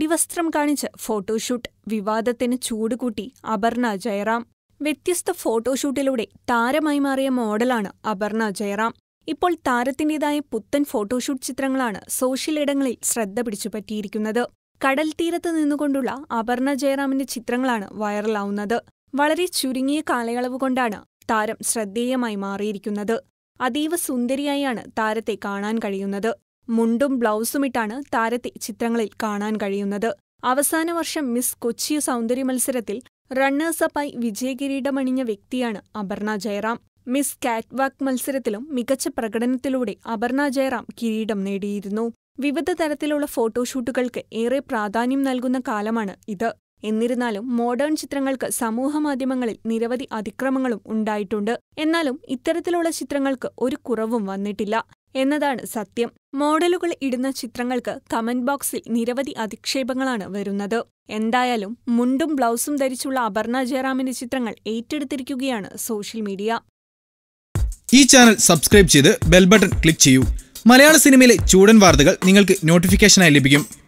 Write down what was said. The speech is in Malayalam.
അടിവസ്ത്രം കാണിച്ച് ഫോട്ടോഷൂട്ട് വിവാദത്തിന് ചൂടുകൂട്ടി അപർണ ജയറാം വ്യത്യസ്ത ഫോട്ടോഷൂട്ടിലൂടെ താരമായി മാറിയ മോഡലാണ് അപർണ ജയറാം ഇപ്പോൾ താരത്തിന്റേതായ പുത്തൻ ഫോട്ടോഷൂട്ട് ചിത്രങ്ങളാണ് സോഷ്യൽ ഇടങ്ങളിൽ ശ്രദ്ധ പിടിച്ചുപറ്റിയിരിക്കുന്നത് കടൽ തീരത്ത് നിന്നുകൊണ്ടുള്ള അപർണ ജയറാമിന്റെ ചിത്രങ്ങളാണ് വൈറലാവുന്നത് വളരെ ചുരുങ്ങിയ കാലയളവ് കൊണ്ടാണ് താരം ശ്രദ്ധേയമായി മാറിയിരിക്കുന്നത് അതീവ സുന്ദരിയായാണ് താരത്തെ കാണാൻ കഴിയുന്നത് മുണ്ടും ബ്ലൗസുമിട്ടാണ് താരത്തെ ചിത്രങ്ങളിൽ കാണാൻ കഴിയുന്നത് അവസാന വർഷം മിസ് കൊച്ചി സൗന്ദര്യ മത്സരത്തിൽ റണ്ണേഴ്സപ്പായി വിജയകിരീടമണിഞ്ഞ വ്യക്തിയാണ് അപർണ ജയറാം മിസ് കാറ്റ്വാക്ക് മത്സരത്തിലും മികച്ച പ്രകടനത്തിലൂടെ അപർണ ജയറാം കിരീടം നേടിയിരുന്നു വിവിധ തരത്തിലുള്ള ഫോട്ടോഷൂട്ടുകൾക്ക് ഏറെ പ്രാധാന്യം നൽകുന്ന കാലമാണ് ഇത് എന്നിരുന്നാലും മോഡേൺ ചിത്രങ്ങൾക്ക് സമൂഹമാധ്യമങ്ങളിൽ നിരവധി അതിക്രമങ്ങളും ഉണ്ടായിട്ടുണ്ട് എന്നാലും ഇത്തരത്തിലുള്ള ചിത്രങ്ങൾക്ക് ഒരു കുറവും വന്നിട്ടില്ല എന്നതാണ് സത്യം മോഡലുകൾ ഇടുന്ന ചിത്രങ്ങൾക്ക് കമന്റ് ബോക്സിൽ നിരവധി അധിക്ഷേപങ്ങളാണ് വരുന്നത് എന്തായാലും മുണ്ടും ബ്ലൗസും ധരിച്ചുള്ള അപർണ ജയറാമിന്റെ ചിത്രങ്ങൾ ഏറ്റെടുത്തിരിക്കുകയാണ് സോഷ്യൽ മീഡിയ ഈ ചാനൽ സബ്സ്ക്രൈബ് ചെയ്ത് ബെൽ ബട്ടൺ ക്ലിക്ക് ചെയ്യൂ മലയാള സിനിമയിലെ ചൂടൻ വാർത്തകൾ നിങ്ങൾക്ക് നോട്ടിഫിക്കേഷനായി ലഭിക്കും